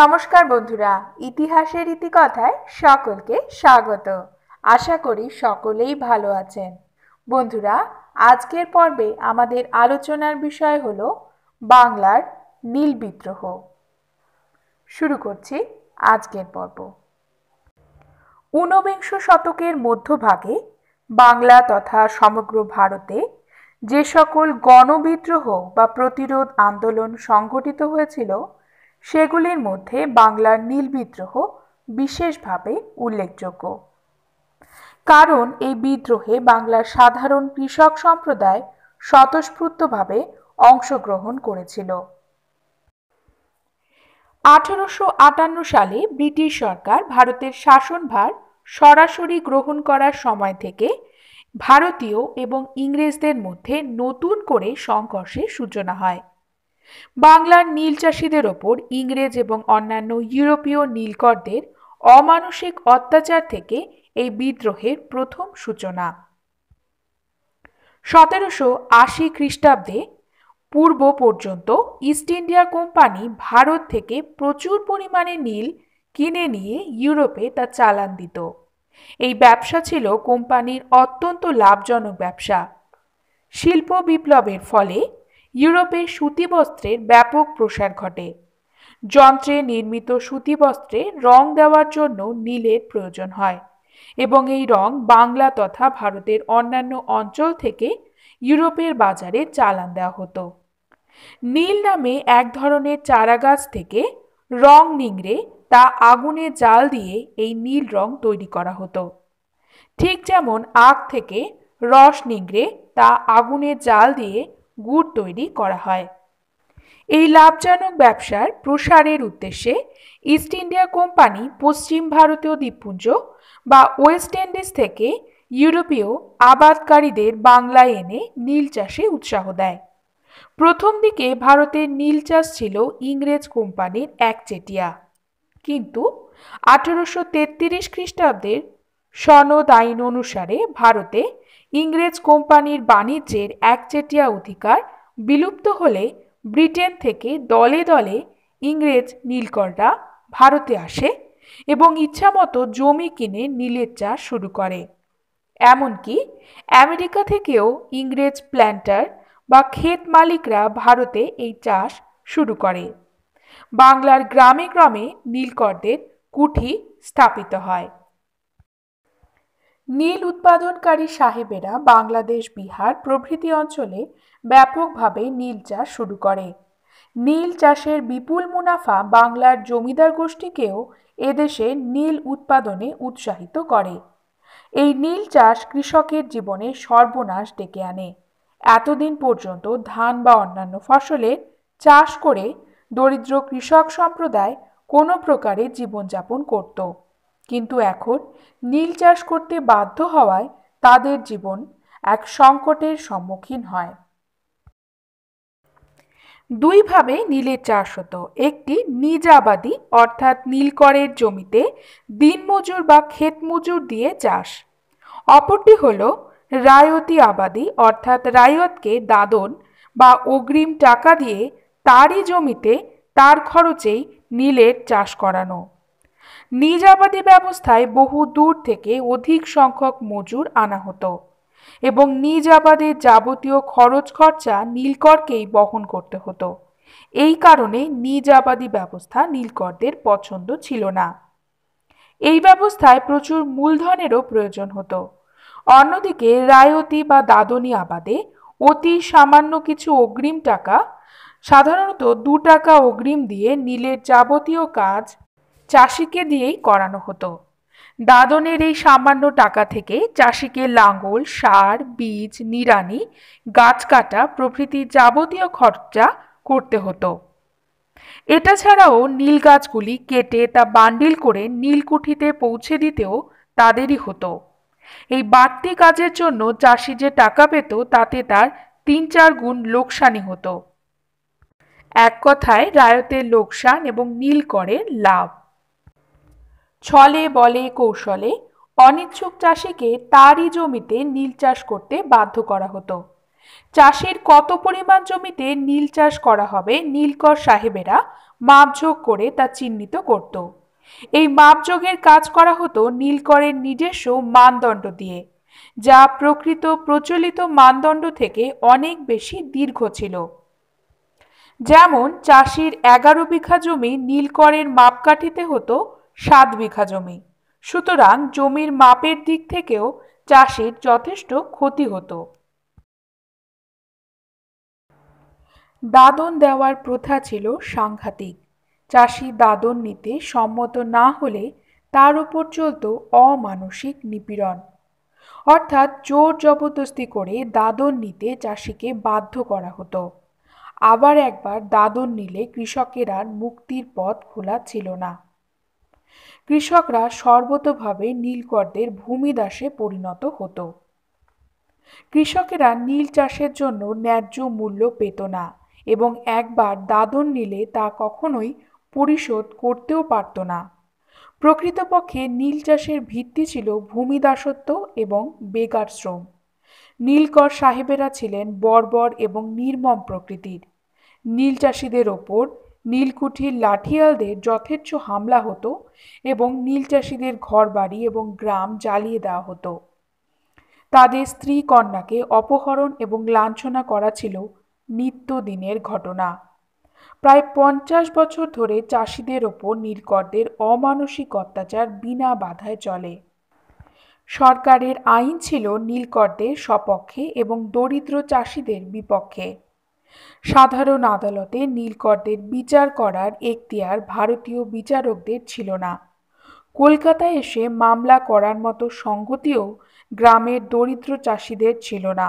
নমস্কার বন্ধুরা ইতিহাসের ইতিকথায় সকলকে স্বাগত আশা করি সকলেই ভালো আছেন বন্ধুরা আজকের পর্বে আমাদের আলোচনার বিষয় হল বাংলার নীল বিদ্রোহ শুরু করছি আজকের পর্ব ঊনবিংশ শতকের মধ্যভাগে বাংলা তথা সমগ্র ভারতে যে সকল গণবিদ্রোহ বা প্রতিরোধ আন্দোলন সংগঠিত হয়েছিল সেগুলির মধ্যে বাংলার নীল বিদ্রোহ বিশেষভাবে উল্লেখযোগ্য কারণ এই বিদ্রোহে বাংলার সাধারণ কৃষক সম্প্রদায় স্বতঃস্ফূর্তভাবে অংশগ্রহণ করেছিল আঠারোশো আটান্ন সালে ব্রিটিশ সরকার ভারতের শাসনভার সরাসরি গ্রহণ করার সময় থেকে ভারতীয় এবং ইংরেজদের মধ্যে নতুন করে সংঘর্ষের সূচনা হয় বাংলার নীল চাষিদের ওপর ইংরেজ এবং অন্যান্য ইউরোপীয় নীলকরদের অমানসিক অত্যাচার থেকে এই বিদ্রোহের প্রথম সূচনা সতেরোশো আশি খ্রিস্টাব্দে পূর্ব পর্যন্ত ইস্ট ইন্ডিয়া কোম্পানি ভারত থেকে প্রচুর পরিমাণে নীল কিনে নিয়ে ইউরোপে তা চালান দিত এই ব্যবসা ছিল কোম্পানির অত্যন্ত লাভজনক ব্যবসা শিল্প বিপ্লবের ফলে ইউরোপে সুতিবস্ত্রের ব্যাপক প্রসার ঘটে যন্ত্রে নির্মিত বস্ত্রে রং দেওয়ার জন্য নীলের প্রয়োজন হয় এবং এই রং বাংলা তথা ভারতের অন্যান্য অঞ্চল থেকে ইউরোপের বাজারে চালান দেওয়া হতো নীল নামে এক ধরনের চারাগাছ থেকে রং নিংড়ে তা আগুনে জাল দিয়ে এই নীল রং তৈরি করা হতো ঠিক যেমন আখ থেকে রস নিংড়ে তা আগুনে জাল দিয়ে গুড় তৈরি করা হয় এই লাভজনক ব্যবসার প্রসারের উদ্দেশ্যে ইস্ট ইন্ডিয়া কোম্পানি পশ্চিম ভারতীয় দ্বীপপুঞ্জ বা ওয়েস্ট ইন্ডিজ থেকে ইউরোপীয় আবাদকারীদের বাংলায় এনে নীল চাষে উৎসাহ দেয় প্রথম দিকে ভারতের নীল চাষ ছিল ইংরেজ কোম্পানির একচেটিয়া কিন্তু আঠেরোশো তেত্রিশ খ্রিস্টাব্দের সনদ আইন অনুসারে ভারতে ইংরেজ কোম্পানির বাণিজ্যের একচেটিয়া অধিকার বিলুপ্ত হলে ব্রিটেন থেকে দলে দলে ইংরেজ নীলকররা ভারতে আসে এবং ইচ্ছামতো জমি কিনে নীলের চাষ শুরু করে এমনকি আমেরিকা থেকেও ইংরেজ প্ল্যান্টার বা ক্ষেত মালিকরা ভারতে এই চাষ শুরু করে বাংলার গ্রামে গ্রামে নীলকরদের কুঠি স্থাপিত হয় নীল উৎপাদনকারী সাহেবেরা বাংলাদেশ বিহার প্রভৃতি অঞ্চলে ব্যাপকভাবে নীল চাষ শুরু করে নীল চাষের বিপুল মুনাফা বাংলার জমিদার গোষ্ঠীকেও এদেশে নীল উৎপাদনে উৎসাহিত করে এই নীল চাষ কৃষকের জীবনে সর্বনাশ ডেকে আনে এতদিন পর্যন্ত ধান বা অন্যান্য ফসলের চাষ করে দরিদ্র কৃষক সম্প্রদায় কোনো প্রকারে জীবনযাপন করত কিন্তু এখন নীল চাষ করতে বাধ্য হওয়ায় তাদের জীবন এক সংকটের সম্মুখীন হয় দুইভাবে নীলের চাষ হতো একটি নিজাবাদী অর্থাৎ নীলকরের জমিতে দিনমজুর বা ক্ষেতমজুর দিয়ে চাষ অপরটি হল রায়তি আবাদি অর্থাৎ রায়তকে দাদন বা অগ্রিম টাকা দিয়ে তারই জমিতে তার খরচেই নীলের চাষ করানো নিজ আবাদি ব্যবস্থায় বহু দূর থেকে অধিক সংখ্যক মজুর আনা হতো এবং নিজ আবাদের যাবতীয় খরচ খরচা নীলকরকেই বহন করতে হতো এই কারণে নিজ আবাদি ব্যবস্থা নীলকরদের পছন্দ ছিল না এই ব্যবস্থায় প্রচুর মূলধনেরও প্রয়োজন হতো অন্যদিকে রায়তি বা দাদনী আবাদে অতি সামান্য কিছু অগ্রিম টাকা সাধারণত দু টাকা অগ্রিম দিয়ে নীলের যাবতীয় কাজ চাষিকে দিয়েই করানো হতো দাদনের এই সামান্য টাকা থেকে চাষিকে লাঙল সার বীজ নিড়ানি গাছ কাটা প্রভৃতি যাবতীয় খরচা করতে হতো এটা ছাড়াও নীল গাছগুলি কেটে তা বান্ডিল করে নীলকুঠিতে পৌঁছে দিতেও তাদেরই হতো এই বাড়তি কাজের জন্য চাষি যে টাকা পেত তাতে তার তিন চার গুণ লোকসানি হতো এক কথায় রায়তের লোকসান এবং নীল করে লাভ ছলে বলে কৌশলে অনিচ্ছুক চাষিকে তারই জমিতে নীল চাষ করতে বাধ্য করা হতো চাষের কত পরিমাণ জমিতে নীল চাষ করা হবে নীলকর সাহেবেরা মাপঝোক করে তা চিহ্নিত করত এই মাপযোগের কাজ করা হতো নীলকরের নিজস্ব মানদণ্ড দিয়ে যা প্রকৃত প্রচলিত মানদণ্ড থেকে অনেক বেশি দীর্ঘ ছিল যেমন চাষির এগারো বিঘা জমি নীলকরের মাপকাঠিতে হতো সাত বিঘা জমি সুতরাং জমির মাপের দিক থেকেও চাষির যথেষ্ট ক্ষতি হতো দাদন দেওয়ার প্রথা ছিল সাংঘাতিক চাষি দাদন নিতে সম্মত না হলে তার উপর চলত অমানসিক নিপীড়ন অর্থাৎ জোর জবরদস্তি করে দাদন নিতে চাষিকে বাধ্য করা হতো আবার একবার দাদন নিলে কৃষকের আর মুক্তির পথ খোলা ছিল না কৃষকরা সর্বতভাবে নীলকরদের ভূমিদাসে পরিণত হতো কৃষকেরা নীল চাষের জন্য ন্যায্য মূল্য পেত না এবং একবার দাদন নিলে তা কখনোই পরিশোধ করতেও পারত না প্রকৃতপক্ষে নীল চাষের ভিত্তি ছিল ভূমিদাসত্ব এবং বেকার শ্রম নীলকর সাহেবেরা ছিলেন বর্বর এবং নির্মম প্রকৃতির নীল চাষিদের ওপর নীলকুঠির লাঠিয়ালদের যথেচ্ছ হামলা হতো এবং ঘর ঘরবাড়ি এবং গ্রাম জ্বালিয়ে দেওয়া হতো তাদের স্ত্রী কন্যাকে অপহরণ এবং লাঞ্ছনা করা ছিল নিত্যদিনের ঘটনা প্রায় পঞ্চাশ বছর ধরে চাষিদের ওপর নীলকরদের অমানসিক অত্যাচার বিনা বাধায় চলে সরকারের আইন ছিল নীলকরদের স্বপক্ষে এবং দরিদ্র চাষিদের বিপক্ষে সাধারণ আদালতে নীলকরদের বিচার করার এখতিয়ার ভারতীয় বিচারকদের ছিল না কলকাতায় এসে মামলা করার মতো সংগতিও গ্রামের দরিদ্র চাষিদের ছিল না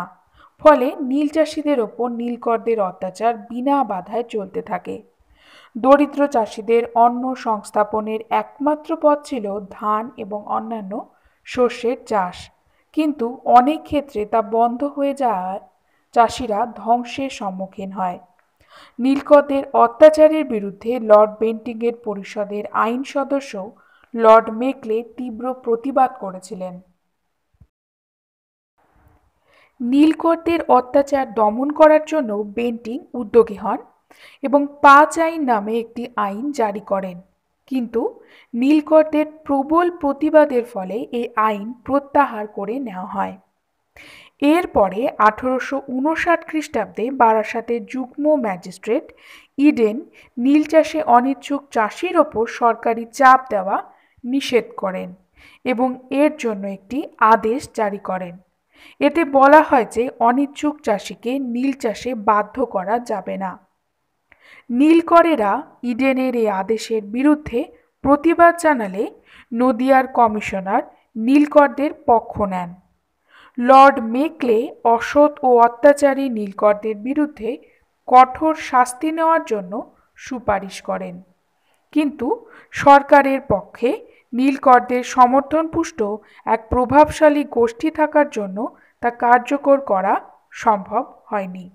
ফলে নীল চাষিদের ওপর নীলকরদের অত্যাচার বিনা বাধায় চলতে থাকে দরিদ্র চাষিদের অন্ন সংস্থাপনের একমাত্র পথ ছিল ধান এবং অন্যান্য শস্যের চাষ কিন্তু অনেক ক্ষেত্রে তা বন্ধ হয়ে যাওয়ার চাষিরা ধ্বংসের সম্মুখীন হয় নীলকদের অত্যাচারের বিরুদ্ধে লর্ড বেন্টিংয়ের পরিষদের আইন সদস্য লর্ড মেকলে তীব্র প্রতিবাদ করেছিলেন নীলকরদের অত্যাচার দমন করার জন্য বেন্টিং উদ্যোগী হন এবং পাঁচ আইন নামে একটি আইন জারি করেন কিন্তু নীলকরদের প্রবল প্রতিবাদের ফলে এই আইন প্রত্যাহার করে নেওয়া হয় এরপরে আঠেরোশো উনষাট খ্রিস্টাব্দে বারাসাতের যুগ্ম ম্যাজিস্ট্রেট ইডেন নীল চাষে অনিচ্ছুক চাষির ওপর সরকারি চাপ দেওয়া নিষেধ করেন এবং এর জন্য একটি আদেশ জারি করেন এতে বলা হয় যে অনিচ্ছুক চাষিকে নীল চাষে বাধ্য করা যাবে না নীলকরেরা ইডেনের এই আদেশের বিরুদ্ধে প্রতিবাদ জানালে নদিয়ার কমিশনার নীলকরদের পক্ষ নেন লর্ড মেকলে অসৎ ও অত্যাচারী নীলকরদের বিরুদ্ধে কঠোর শাস্তি নেওয়ার জন্য সুপারিশ করেন কিন্তু সরকারের পক্ষে নীলকরদের সমর্থনপুষ্ট এক প্রভাবশালী গোষ্ঠী থাকার জন্য তা কার্যকর করা সম্ভব হয়নি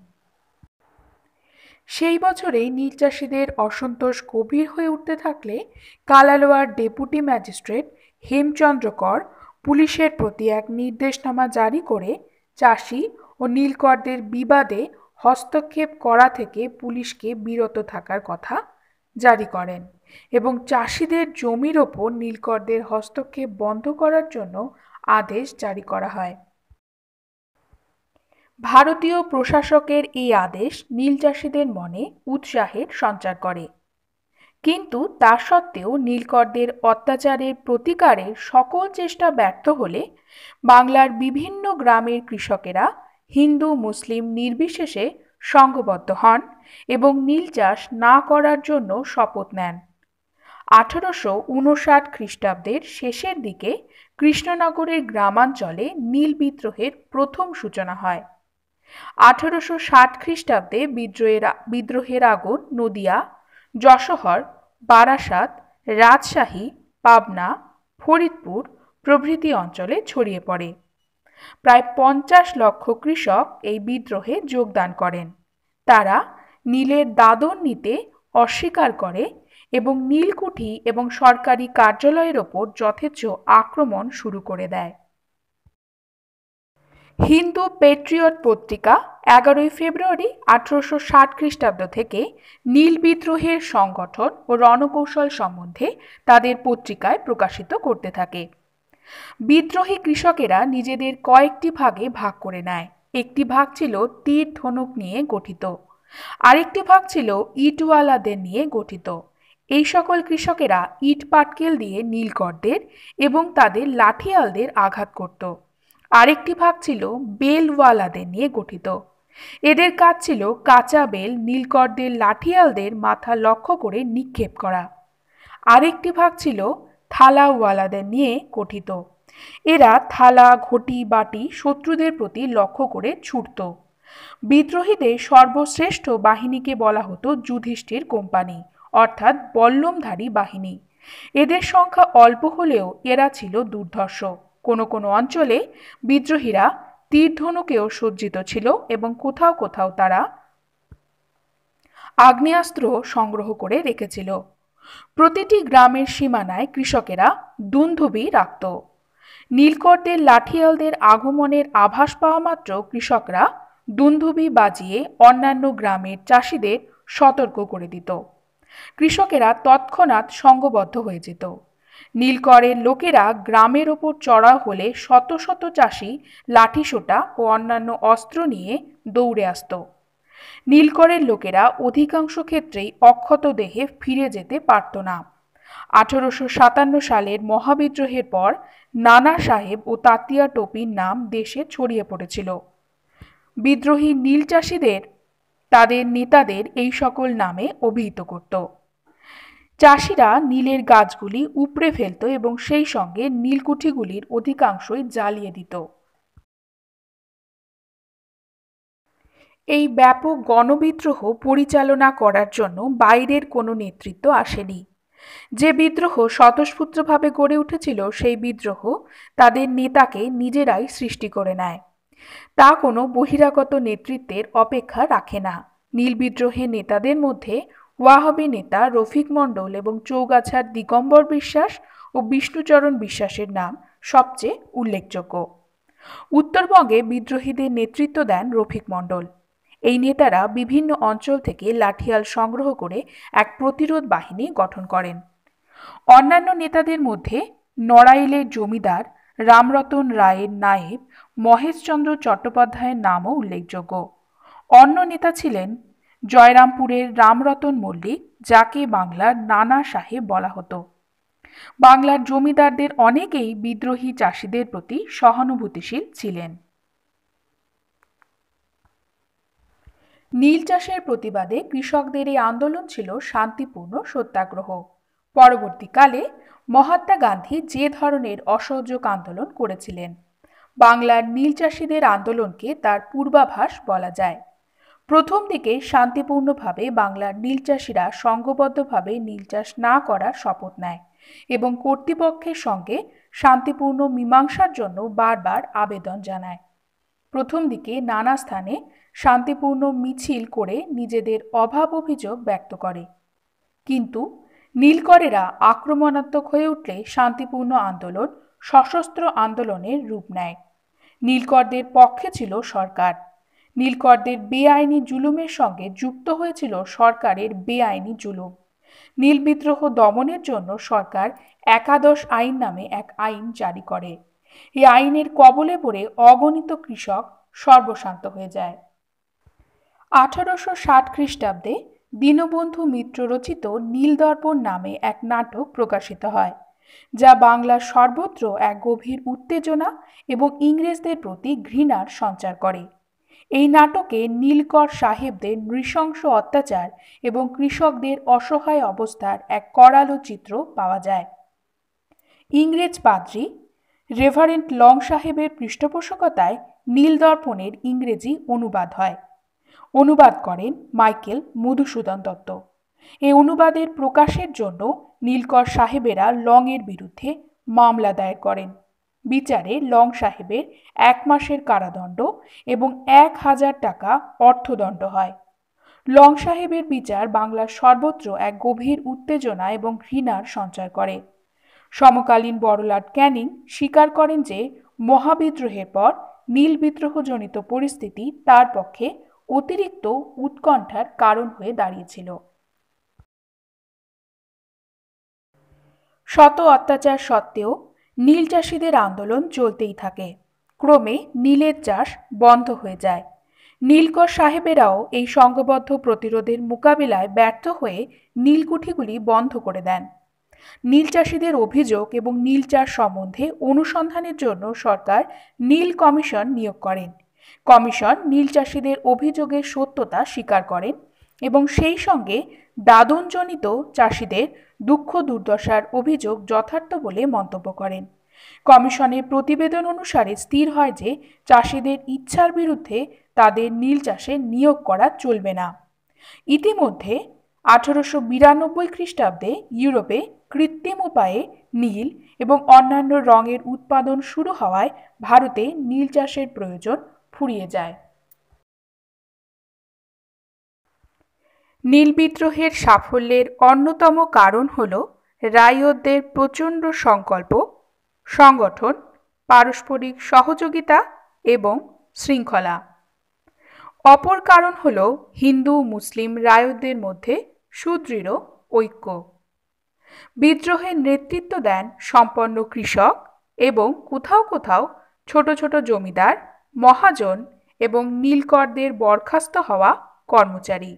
সেই বছরেই নীলচাষীদের অসন্তোষ গভীর হয়ে উঠতে থাকলে কালালোয়ার ডেপুটি ম্যাজিস্ট্রেট হেমচন্দ্র কর পুলিশের প্রতি এক নির্দেশনামা জারি করে চাষি ও নীলকরদের বিবাদে হস্তক্ষেপ করা থেকে পুলিশকে বিরত থাকার কথা জারি করেন এবং চাষিদের জমির ওপর নীলকরদের হস্তক্ষেপ বন্ধ করার জন্য আদেশ জারি করা হয় ভারতীয় প্রশাসকের এই আদেশ নীল চাষিদের মনে উৎসাহের সঞ্চার করে কিন্তু তা সত্ত্বেও নীলকরদের অত্যাচারের প্রতিকারের সকল চেষ্টা ব্যর্থ হলে বাংলার বিভিন্ন গ্রামের কৃষকেরা হিন্দু মুসলিম নির্বিশেষে সংঘবদ্ধ হন এবং নীল চাষ না করার জন্য শপথ নেন আঠারোশো উনষাট খ্রিস্টাব্দের শেষের দিকে কৃষ্ণনগরের গ্রামাঞ্চলে নীল বিদ্রোহের প্রথম সূচনা হয় আঠারোশো ষাট খ্রিস্টাব্দে বিদ্রোহের বিদ্রোহের আগুন নদিয়া যশোহর বারাসাত রাজশাহী পাবনা ফরিদপুর প্রভৃতি অঞ্চলে ছড়িয়ে পড়ে প্রায় পঞ্চাশ লক্ষ কৃষক এই বিদ্রোহে যোগদান করেন তারা নীলের দাদন নিতে অস্বীকার করে এবং নীলকুঠি এবং সরকারি কার্যালয়ের ওপর যথেচ্ছ আক্রমণ শুরু করে দেয় হিন্দু পেট্রিয়ট পত্রিকা এগারোই ফেব্রুয়ারি আঠারোশো ষাট খ্রিস্টাব্দ থেকে নীল বিদ্রোহের সংগঠন ও রণকৌশল সম্বন্ধে তাদের পত্রিকায় প্রকাশিত করতে থাকে বিদ্রোহী কৃষকেরা নিজেদের কয়েকটি ভাগে ভাগ করে নেয় একটি ভাগ ছিল তীর ধনুক নিয়ে গঠিত আরেকটি ভাগ ছিল ইটওয়ালাদের নিয়ে গঠিত এই সকল কৃষকেরা ইট পাটকেল দিয়ে নীলকরদের এবং তাদের লাঠিয়ালদের আঘাত করত আরেকটি ভাগ ছিল বেলওয়ালাদের নিয়ে গঠিত এদের কাজ ছিল কাঁচা বেল নীলকরদের লাঠিয়ালদের মাথা লক্ষ্য করে নিক্ষেপ করা আরেকটি ভাগ ছিল থালাওয়ালাদের নিয়ে গঠিত এরা থালা ঘটি বাটি শত্রুদের প্রতি লক্ষ্য করে ছুটত বিদ্রোহীদের সর্বশ্রেষ্ঠ বাহিনীকে বলা হতো যুধিষ্ঠির কোম্পানি অর্থাৎ বল্লমধারী বাহিনী এদের সংখ্যা অল্প হলেও এরা ছিল দুর্ধর্ষ কোনো কোনো অঞ্চলে বিদ্রোহীরা তীরধনুকেও সজ্জিত ছিল এবং কোথাও কোথাও তারা আগ্নেয়াস্ত্র সংগ্রহ করে রেখেছিল প্রতিটি গ্রামের সীমানায় কৃষকেরা দুন্ধুবি রাখত নীলকরদের লাঠিয়ালদের আগমনের আভাস পাওয়া মাত্র কৃষকরা দুন্ধুবি বাজিয়ে অন্যান্য গ্রামের চাষিদের সতর্ক করে দিত কৃষকেরা তৎক্ষণাৎ সঙ্গবদ্ধ হয়ে যেত নীলকরের লোকেরা গ্রামের ওপর চড়া হলে শত শত চাষি লাঠিসোটা ও অন্যান্য অস্ত্র নিয়ে দৌড়ে আসত নীলকরের লোকেরা অধিকাংশ ক্ষেত্রেই অক্ষত দেহে ফিরে যেতে পারত না আঠারোশো সাতান্ন সালের মহাবিদ্রোহের পর নানা সাহেব ও তাতিয়া টোপির নাম দেশে ছড়িয়ে পড়েছিল বিদ্রোহী নীল চাষিদের তাদের নেতাদের এই সকল নামে অভিহিত করত চাষিরা নীলের গাছগুলি উপড়ে ফেলত এবং সেই সঙ্গে নীলকুঠিগুলির অধিকাংশই জ্বালিয়ে দিত এই ব্যাপক গণবিদ্রোহ পরিচালনা করার জন্য বাইরের কোনো নেতৃত্ব আসেনি যে বিদ্রোহ স্বতঃস্ফূর্তভাবে গড়ে উঠেছিল সেই বিদ্রোহ তাদের নেতাকে নিজেরাই সৃষ্টি করে নেয় তা কোনো বহিরাগত নেতৃত্বের অপেক্ষা রাখে না নীল বিদ্রোহের নেতাদের মধ্যে ওয়াহাবি নেতা রফিক মণ্ডল এবং চৌগাছার দিগম্বর বিশ্বাস ও বিষ্ণুচরণ বিশ্বাসের নাম সবচেয়ে উল্লেখযোগ্য উত্তরবঙ্গে বিদ্রোহীদের নেতৃত্ব দেন রফিক মণ্ডল এই নেতারা বিভিন্ন অঞ্চল থেকে লাঠিয়াল সংগ্রহ করে এক প্রতিরোধ বাহিনী গঠন করেন অন্যান্য নেতাদের মধ্যে নড়াইলের জমিদার রামরতন রায়ের নায়েব মহেশচন্দ্র চট্টোপাধ্যায়ের নামও উল্লেখযোগ্য অন্য নেতা ছিলেন জয়রামপুরের রামরতন মল্লিক যাকে বাংলার নানা সাহেব বলা হতো বাংলার জমিদারদের অনেকেই বিদ্রোহী চাষিদের প্রতি সহানুভূতিশীল ছিলেন নীল চাষের প্রতিবাদে কৃষকদের এই আন্দোলন ছিল শান্তিপূর্ণ সত্যাগ্রহ পরবর্তীকালে মহাত্মা গান্ধী যে ধরনের অসহযোগ আন্দোলন করেছিলেন বাংলার নীল চাষিদের আন্দোলনকে তার পূর্বাভাস বলা যায় প্রথম দিকে শান্তিপূর্ণভাবে বাংলার নীল চাষিরা সংঘবদ্ধভাবে নীল চাষ না করার শপথ নেয় এবং কর্তৃপক্ষের সঙ্গে শান্তিপূর্ণ মীমাংসার জন্য বারবার আবেদন জানায় প্রথম দিকে নানা স্থানে শান্তিপূর্ণ মিছিল করে নিজেদের অভাব অভিযোগ ব্যক্ত করে কিন্তু নীলকরেরা আক্রমণাত্মক হয়ে উঠলে শান্তিপূর্ণ আন্দোলন সশস্ত্র আন্দোলনের রূপ নেয় নীলকরদের পক্ষে ছিল সরকার নীলকরদের বেআইনি জুলুমের সঙ্গে যুক্ত হয়েছিল সরকারের বেআইনি জুলুম নীল বিদ্রোহ দমনের জন্য সরকার একাদশ আইন নামে এক আইন জারি করে এই আইনের কবলে পড়ে অগণিত কৃষক সর্বশান্ত হয়ে যায় আঠারোশো ষাট খ্রিস্টাব্দে দীনবন্ধু মিত্র রচিত নীলদর্পণ নামে এক নাটক প্রকাশিত হয় যা বাংলার সর্বত্র এক গভীর উত্তেজনা এবং ইংরেজদের প্রতি ঘৃণার সঞ্চার করে এই নাটকে নীলকর সাহেবদের নৃশংস অত্যাচার এবং কৃষকদের অসহায় অবস্থার এক করালো চিত্র পাওয়া যায় ইংরেজ পাদ্রি রেভারেন্ট লং সাহেবের পৃষ্ঠপোষকতায় নীলদর্পণের ইংরেজি অনুবাদ হয় অনুবাদ করেন মাইকেল মধুসূদন দত্ত এই অনুবাদের প্রকাশের জন্য নীলকর সাহেবেরা লংয়ের বিরুদ্ধে মামলা দায়ের করেন বিচারে লং সাহেবের এক মাসের কারাদণ্ড এবং এক হাজার টাকা অর্থদণ্ড হয় লং সাহেবের বিচার বাংলার সর্বত্র এক গভীর উত্তেজনা এবং ঘৃণার সঞ্চার করে সমকালীন বড়লাট ক্যানিং স্বীকার করেন যে মহাবিদ্রোহের পর নীল বিদ্রোহজনিত পরিস্থিতি তার পক্ষে অতিরিক্ত উৎকণ্ঠার কারণ হয়ে দাঁড়িয়েছিল শত অত্যাচার সত্ত্বেও নীল চাষিদের আন্দোলন চলতেই থাকে ক্রমে নীলের চাষ বন্ধ হয়ে যায় নীলকর সাহেবেরাও এই সংঘবদ্ধ প্রতিরোধের মোকাবিলায় ব্যর্থ হয়ে নীলকুঠিগুলি বন্ধ করে দেন নীল চাষিদের অভিযোগ এবং নীল চাষ সম্বন্ধে অনুসন্ধানের জন্য সরকার নীল কমিশন নিয়োগ করেন কমিশন নীল চাষিদের অভিযোগের সত্যতা স্বীকার করেন এবং সেই সঙ্গে দাদনজনিত চাষিদের দুঃখ দুর্দশার অভিযোগ যথার্থ বলে মন্তব্য করেন কমিশনের প্রতিবেদন অনুসারে স্থির হয় যে চাষিদের ইচ্ছার বিরুদ্ধে তাদের নীল চাষে নিয়োগ করা চলবে না ইতিমধ্যে আঠারোশো বিরানব্বই খ্রিস্টাব্দে ইউরোপে কৃত্রিম উপায়ে নীল এবং অন্যান্য রঙের উৎপাদন শুরু হওয়ায় ভারতে নীল চাষের প্রয়োজন ফুরিয়ে যায় নীল বিদ্রোহের সাফল্যের অন্যতম কারণ হল রায়তদের প্রচণ্ড সংকল্প সংগঠন পারস্পরিক সহযোগিতা এবং শৃঙ্খলা অপর কারণ হল হিন্দু মুসলিম রায়তদের মধ্যে সুদৃঢ় ঐক্য বিদ্রোহের নেতৃত্ব দেন সম্পন্ন কৃষক এবং কোথাও কোথাও ছোট ছোট জমিদার মহাজন এবং নীলকরদের বরখাস্ত হওয়া কর্মচারী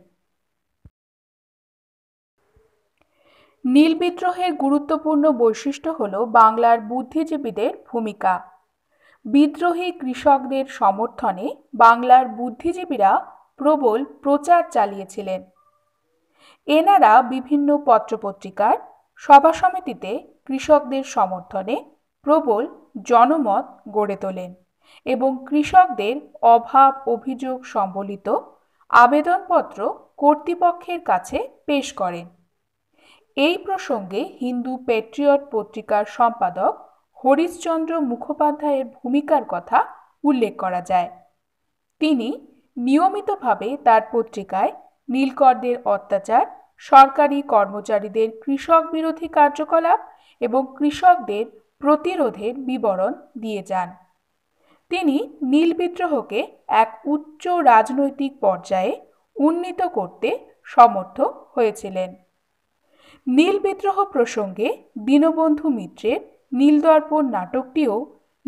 নীল বিদ্রোহের গুরুত্বপূর্ণ বৈশিষ্ট্য হল বাংলার বুদ্ধিজীবীদের ভূমিকা বিদ্রোহী কৃষকদের সমর্থনে বাংলার বুদ্ধিজীবীরা প্রবল প্রচার চালিয়েছিলেন এনারা বিভিন্ন পত্রপত্রিকার সভা সমিতিতে কৃষকদের সমর্থনে প্রবল জনমত গড়ে তোলেন এবং কৃষকদের অভাব অভিযোগ সম্বলিত আবেদনপত্র কর্তৃপক্ষের কাছে পেশ করেন এই প্রসঙ্গে হিন্দু পেট্রিয়ট পত্রিকার সম্পাদক হরিশচন্দ্র মুখোপাধ্যায়ের ভূমিকার কথা উল্লেখ করা যায় তিনি নিয়মিতভাবে তার পত্রিকায় নীলকরদের অত্যাচার সরকারি কর্মচারীদের কৃষক বিরোধী কার্যকলাপ এবং কৃষকদের প্রতিরোধের বিবরণ দিয়ে যান তিনি নীল বিদ্রোহকে এক উচ্চ রাজনৈতিক পর্যায়ে উন্নীত করতে সমর্থ হয়েছিলেন নীল বিদ্রোহ প্রসঙ্গে দীনবন্ধু মিত্রের নীলদর্পণ নাটকটিও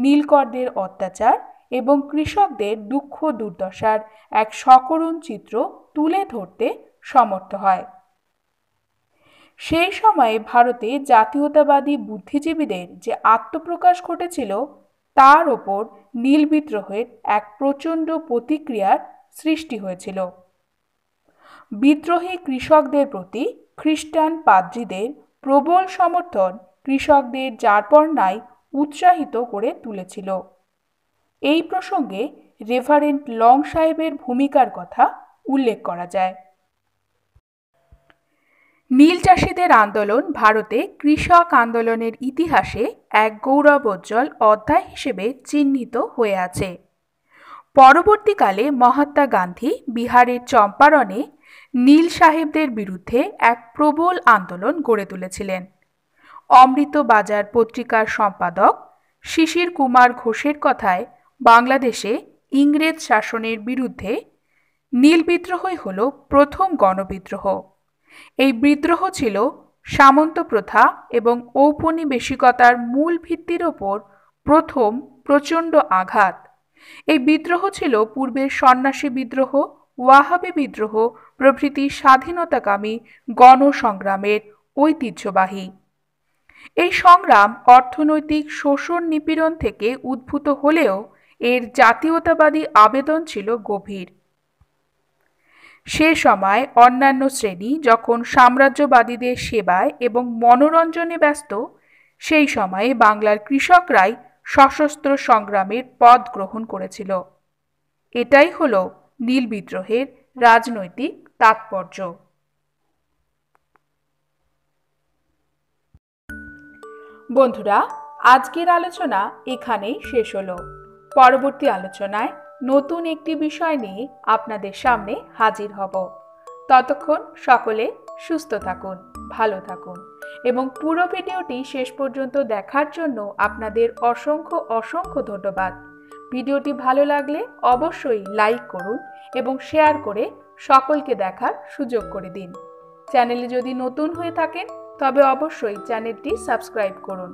নীলকরদের অত্যাচার এবং কৃষকদের দুঃখ দুর্দশার এক সকরুণ চিত্র তুলে ধরতে সমর্থ হয় সেই সময়ে ভারতে জাতীয়তাবাদী বুদ্ধিজীবীদের যে আত্মপ্রকাশ ঘটেছিল তার ওপর নীল বিদ্রোহের এক প্রচণ্ড প্রতিক্রিয়ার সৃষ্টি হয়েছিল বিদ্রোহী কৃষকদের প্রতি খ্রিস্টান পাদ্রীদের প্রবল সমর্থন কৃষকদের যারপর্ণায় উৎসাহিত করে তুলেছিল এই প্রসঙ্গে রেভারেন্ট লং সাহেবের ভূমিকার কথা উল্লেখ করা যায় নীল চাষিদের আন্দোলন ভারতে কৃষক আন্দোলনের ইতিহাসে এক গৌরবোজ্জ্বল অধ্যায় হিসেবে চিহ্নিত হয়ে আছে পরবর্তীকালে মহাত্মা গান্ধী বিহারের চম্পারণে নীল সাহেবদের বিরুদ্ধে এক প্রবল আন্দোলন গড়ে তুলেছিলেন অমৃত বাজার পত্রিকার সম্পাদক শিশির কুমার ঘোষের কথায় বাংলাদেশে ইংরেজ শাসনের বিরুদ্ধে নীল বিদ্রোহই হল প্রথম গণবিদ্রোহ এই বিদ্রোহ ছিল সামন্ত প্রথা এবং ঔপনিবেশিকতার মূল ভিত্তির ওপর প্রথম প্রচণ্ড আঘাত এই বিদ্রোহ ছিল পূর্বের সন্ন্যাসী বিদ্রোহ ওয়াহাবি বিদ্রোহ প্রভৃতি স্বাধীনতাকামী গণসংগ্রামের ঐতিহ্যবাহী এই সংগ্রাম অর্থনৈতিক শোষণ নিপীড়ন থেকে উদ্ভূত হলেও এর জাতীয়তাবাদী আবেদন ছিল গভীর সে সময় অন্যান্য শ্রেণী যখন সাম্রাজ্যবাদীদের সেবায় এবং মনোরঞ্জনে ব্যস্ত সেই সময়ে বাংলার কৃষকরাই সশস্ত্র সংগ্রামের পদ গ্রহণ করেছিল এটাই হল নীল বিদ্রোহের রাজনৈতিক তাৎপর্য বন্ধুরা আজকের আলোচনা এখানেই শেষ হলো পরবর্তী আলোচনায় নতুন একটি বিষয় নিয়ে আপনাদের সামনে হাজির হব ততক্ষণ সকলে সুস্থ থাকুন ভালো থাকুন এবং পুরো ভিডিওটি শেষ পর্যন্ত দেখার জন্য আপনাদের অসংখ্য অসংখ্য ধন্যবাদ ভিডিওটি ভালো লাগলে অবশ্যই লাইক করুন এবং শেয়ার করে সকলকে দেখার সুযোগ করে দিন চ্যানেলে যদি নতুন হয়ে থাকেন তবে অবশ্যই চ্যানেলটি সাবস্ক্রাইব করুন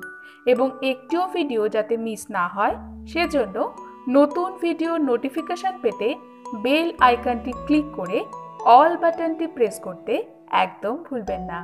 এবং একটিও ভিডিও যাতে মিস না হয় সেজন্য নতুন ভিডিওর নোটিফিকেশান পেতে বেল আইকনটি ক্লিক করে অল বাটনটি প্রেস করতে একদম ভুলবেন না